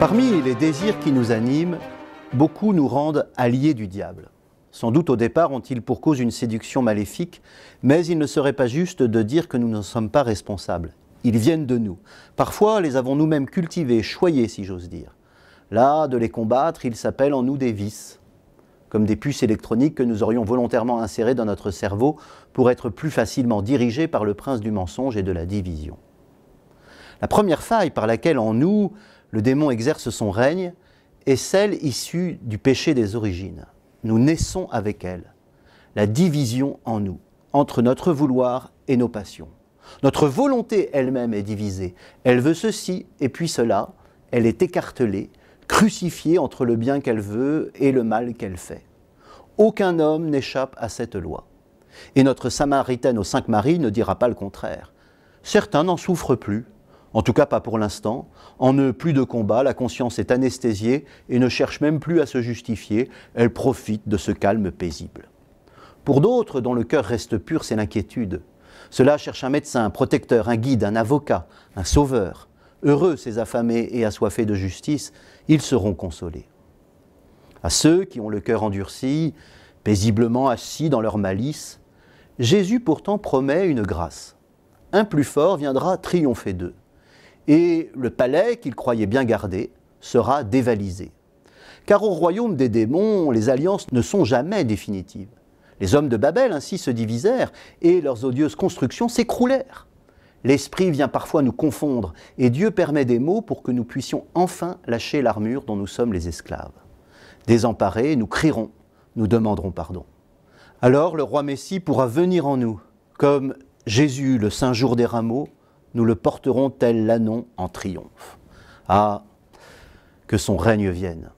Parmi les désirs qui nous animent, beaucoup nous rendent alliés du diable. Sans doute au départ ont-ils pour cause une séduction maléfique, mais il ne serait pas juste de dire que nous n'en sommes pas responsables. Ils viennent de nous. Parfois les avons nous-mêmes cultivés, choyés si j'ose dire. Là, de les combattre, ils s'appellent en nous des vices, comme des puces électroniques que nous aurions volontairement insérées dans notre cerveau pour être plus facilement dirigés par le prince du mensonge et de la division. La première faille par laquelle en nous le démon exerce son règne, et celle issue du péché des origines. Nous naissons avec elle, la division en nous, entre notre vouloir et nos passions. Notre volonté elle-même est divisée. Elle veut ceci et puis cela. Elle est écartelée, crucifiée entre le bien qu'elle veut et le mal qu'elle fait. Aucun homme n'échappe à cette loi. Et notre Samaritaine aux cinq maries ne dira pas le contraire. Certains n'en souffrent plus, en tout cas pas pour l'instant. En eux, plus de combat, la conscience est anesthésiée et ne cherche même plus à se justifier, elle profite de ce calme paisible. Pour d'autres, dont le cœur reste pur, c'est l'inquiétude. Cela cherche un médecin, un protecteur, un guide, un avocat, un sauveur. Heureux ces affamés et assoiffés de justice, ils seront consolés. À ceux qui ont le cœur endurci, paisiblement assis dans leur malice, Jésus pourtant promet une grâce. Un plus fort viendra triompher d'eux et le palais qu'il croyait bien gardé sera dévalisé. Car au royaume des démons, les alliances ne sont jamais définitives. Les hommes de Babel ainsi se divisèrent et leurs odieuses constructions s'écroulèrent. L'esprit vient parfois nous confondre et Dieu permet des mots pour que nous puissions enfin lâcher l'armure dont nous sommes les esclaves. Désemparés, nous crierons, nous demanderons pardon. Alors le roi Messie pourra venir en nous, comme Jésus le Saint Jour des Rameaux nous le porterons tel l'annon en triomphe. Ah, que son règne vienne.